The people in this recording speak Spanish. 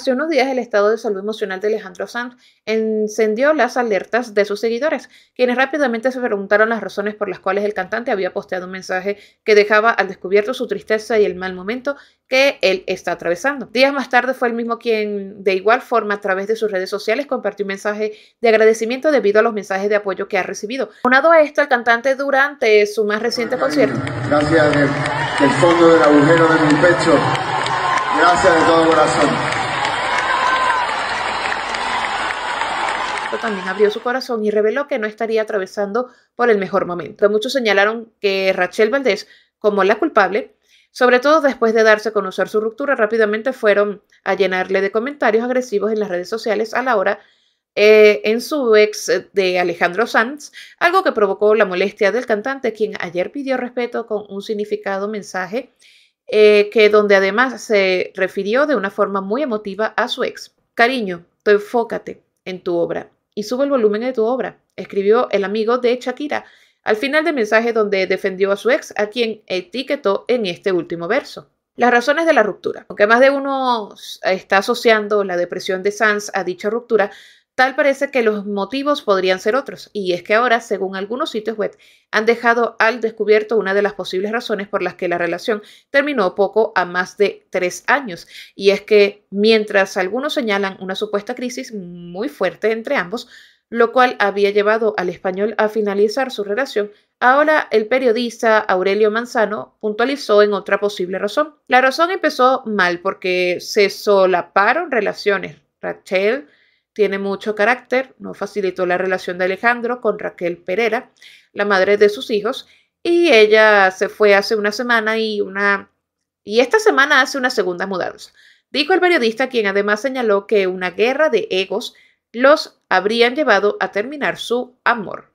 Hace unos días el estado de salud emocional de Alejandro Sanz encendió las alertas de sus seguidores, quienes rápidamente se preguntaron las razones por las cuales el cantante había posteado un mensaje que dejaba al descubierto su tristeza y el mal momento que él está atravesando. Días más tarde fue el mismo quien de igual forma a través de sus redes sociales compartió un mensaje de agradecimiento debido a los mensajes de apoyo que ha recibido. Unado a esto, el cantante durante su más reciente concierto. Gracias del fondo del agujero de mi pecho. Gracias de todo corazón. también abrió su corazón y reveló que no estaría atravesando por el mejor momento. Muchos señalaron que Rachel Valdés, como la culpable, sobre todo después de darse a conocer su ruptura, rápidamente fueron a llenarle de comentarios agresivos en las redes sociales a la hora eh, en su ex de Alejandro Sanz, algo que provocó la molestia del cantante, quien ayer pidió respeto con un significado mensaje eh, que donde además se refirió de una forma muy emotiva a su ex. Cariño, tú enfócate en tu obra y sube el volumen de tu obra, escribió el amigo de Shakira al final del mensaje donde defendió a su ex, a quien etiquetó en este último verso. Las razones de la ruptura. Aunque más de uno está asociando la depresión de Sanz a dicha ruptura, Tal parece que los motivos podrían ser otros, y es que ahora, según algunos sitios web, han dejado al descubierto una de las posibles razones por las que la relación terminó poco a más de tres años, y es que mientras algunos señalan una supuesta crisis muy fuerte entre ambos, lo cual había llevado al español a finalizar su relación, ahora el periodista Aurelio Manzano puntualizó en otra posible razón. La razón empezó mal porque se solaparon relaciones. Rachel tiene mucho carácter, no facilitó la relación de Alejandro con Raquel Pereira, la madre de sus hijos, y ella se fue hace una semana y una y esta semana hace una segunda mudanza. Dijo el periodista, quien además señaló que una guerra de egos los habrían llevado a terminar su amor.